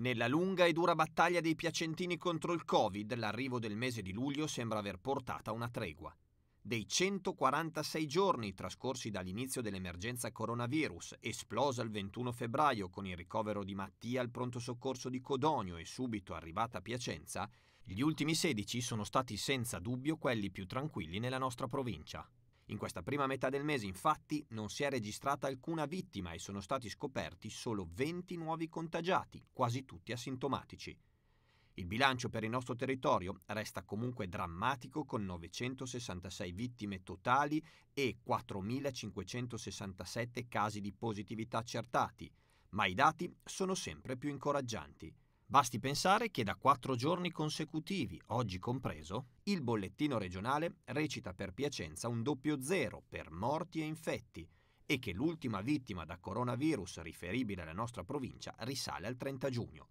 Nella lunga e dura battaglia dei piacentini contro il Covid, l'arrivo del mese di luglio sembra aver portata una tregua. Dei 146 giorni trascorsi dall'inizio dell'emergenza coronavirus, esplosa il 21 febbraio con il ricovero di Mattia al pronto soccorso di Codogno e subito arrivata a Piacenza, gli ultimi 16 sono stati senza dubbio quelli più tranquilli nella nostra provincia. In questa prima metà del mese infatti non si è registrata alcuna vittima e sono stati scoperti solo 20 nuovi contagiati, quasi tutti asintomatici. Il bilancio per il nostro territorio resta comunque drammatico con 966 vittime totali e 4.567 casi di positività accertati, ma i dati sono sempre più incoraggianti. Basti pensare che da quattro giorni consecutivi, oggi compreso, il bollettino regionale recita per Piacenza un doppio zero per morti e infetti e che l'ultima vittima da coronavirus riferibile alla nostra provincia risale al 30 giugno.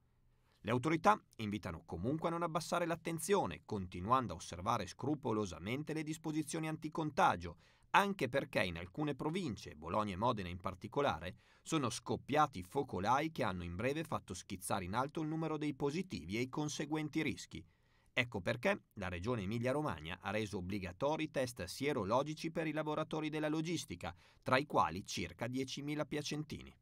Le autorità invitano comunque a non abbassare l'attenzione, continuando a osservare scrupolosamente le disposizioni anticontagio, anche perché in alcune province, Bologna e Modena in particolare, sono scoppiati focolai che hanno in breve fatto schizzare in alto il numero dei positivi e i conseguenti rischi. Ecco perché la Regione Emilia-Romagna ha reso obbligatori test sierologici per i lavoratori della logistica, tra i quali circa 10.000 piacentini.